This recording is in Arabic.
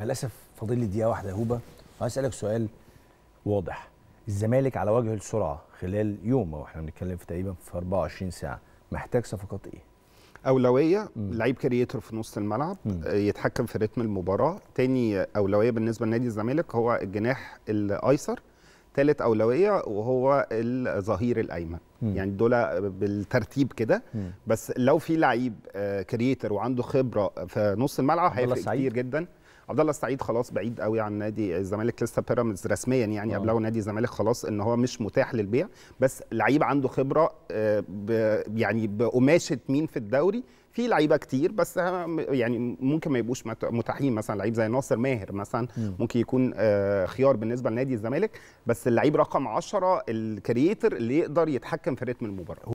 للاسف فاضل لي دقيقه واحده يا هوبا هسالك سؤال واضح الزمالك على وجه السرعه خلال يوم واحنا بنتكلم في تقريبا في 24 ساعه محتاج صفقات ايه اولويه لعيب كرييتور في نص الملعب مم. آه، يتحكم في رتم المباراه تاني اولويه بالنسبه لنادي الزمالك هو الجناح الايسر ثالث اولويه وهو الظهير الايمن يعني دول بالترتيب كده بس لو في لعيب آه، كرييتور وعنده خبره في نص الملعب هيفرق كتير جدا عبد الله السعيد خلاص بعيد قوي عن نادي الزمالك لسه بيراميدز رسميا يعني آه. قبله نادي الزمالك خلاص ان هو مش متاح للبيع بس لعيب عنده خبره آه، يعني بقماشه مين في الدوري في لعيبه كتير بس يعني ممكن ما يبقوش متاحين مثلا لعيب زي ناصر ماهر مثلا ممكن يكون آه، خيار بالنسبه لنادي الزمالك بس اللعيب رقم 10 الكرييتر اللي يقدر يتحكم في ريتم المباراه